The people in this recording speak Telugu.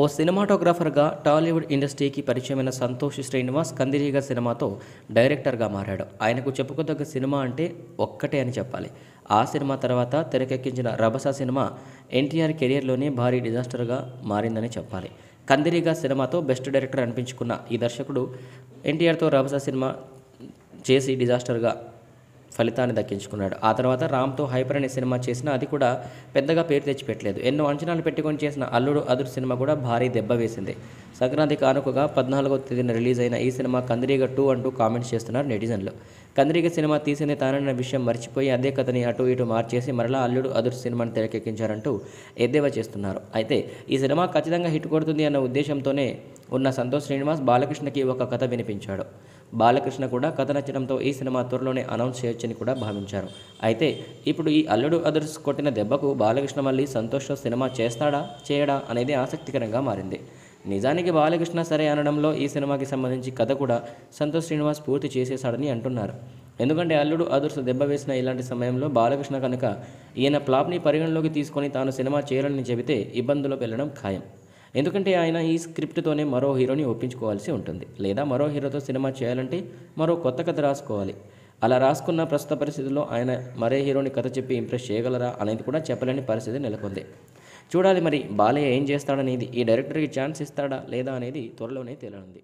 ఓ సినిమాటోగ్రాఫర్గా టాలీవుడ్ ఇండస్ట్రీకి పరిచయమైన సంతోష్ శ్రీనివాస్ కందిరీగ సినిమాతో డైరెక్టర్గా మారాడు ఆయనకు చెప్పుకోదగ్గ సినిమా అంటే ఒక్కటే అని చెప్పాలి ఆ సినిమా తర్వాత తెరకెక్కించిన రభస సినిమా ఎన్టీఆర్ కెరియర్లోనే భారీ డిజాస్టర్గా మారిందని చెప్పాలి కందిరీగ సినిమాతో బెస్ట్ డైరెక్టర్ అనిపించుకున్న ఈ దర్శకుడు ఎన్టీఆర్తో రభస సినిమా చేసి డిజాస్టర్గా ఫలితాన్ని దక్కించుకున్నాడు ఆ తర్వాత రామ్తో హైపర్ అనే సినిమా చేసిన అది కూడా పెద్దగా పేరు తెచ్చిపెట్టలేదు ఎన్నో అంచనాలు పెట్టుకొని చేసిన అల్లుడు అదురు సినిమా కూడా భారీ దెబ్బ వేసింది సంక్రాంతి కానుకగా పద్నాలుగో తేదీన రిలీజ్ అయిన ఈ సినిమా కందిరీగ టూ అంటూ కామెంట్స్ చేస్తున్నారు నెటిజన్లు కందిరీగ సినిమా తీసింది తానన్న విషయం మర్చిపోయి అదే కథని అటు ఇటు మార్చేసి మరలా అల్లుడు అదురు సినిమాని తెరకెక్కించారంటూ ఎద్దేవా చేస్తున్నారు అయితే ఈ సినిమా ఖచ్చితంగా హిట్ కొడుతుంది అన్న ఉద్దేశంతోనే ఉన్న సంతోష్ శ్రీనివాస్ బాలకృష్ణకి ఒక కథ వినిపించాడు బాలకృష్ణ కూడా కథ నచ్చడంతో ఈ సినిమా త్వరలోనే అనౌన్స్ చేయొచ్చని కూడా భావించారు అయితే ఇప్పుడు ఈ అల్లుడు అదర్స్ కొట్టిన దెబ్బకు బాలకృష్ణ మళ్ళీ సంతోష్తో సినిమా చేస్తాడా చేయడా అనేది ఆసక్తికరంగా మారింది నిజానికి బాలకృష్ణ సరే అనడంలో ఈ సినిమాకి సంబంధించి కథ కూడా సంతోష్ శ్రీనివాస్ పూర్తి చేసేశాడని అంటున్నారు ఎందుకంటే అల్లుడు అదుర్స్ దెబ్బ వేసిన ఇలాంటి సమయంలో బాలకృష్ణ కనుక ఈయన ప్లాప్ని పరిగణలోకి తీసుకొని తాను సినిమా చేయాలని చెబితే ఇబ్బందులకు వెళ్ళడం ఖాయం ఎందుకంటే ఆయన ఈ స్క్రిప్ట్తోనే మరో హీరోని ఒప్పించుకోవాల్సి ఉంటుంది లేదా మరో హీరోతో సినిమా చేయాలంటే మరో కొత్త కథ రాసుకోవాలి అలా రాసుకున్న ప్రస్తుత పరిస్థితుల్లో ఆయన మరే హీరోని కథ చెప్పి ఇంప్రెస్ చేయగలరా అనేది కూడా చెప్పలేని పరిస్థితి నెలకొంది చూడాలి మరి బాలయ్య ఏం చేస్తాడనేది ఈ డైరెక్టర్కి ఛాన్స్ ఇస్తాడా లేదా అనేది త్వరలోనే తేలనుంది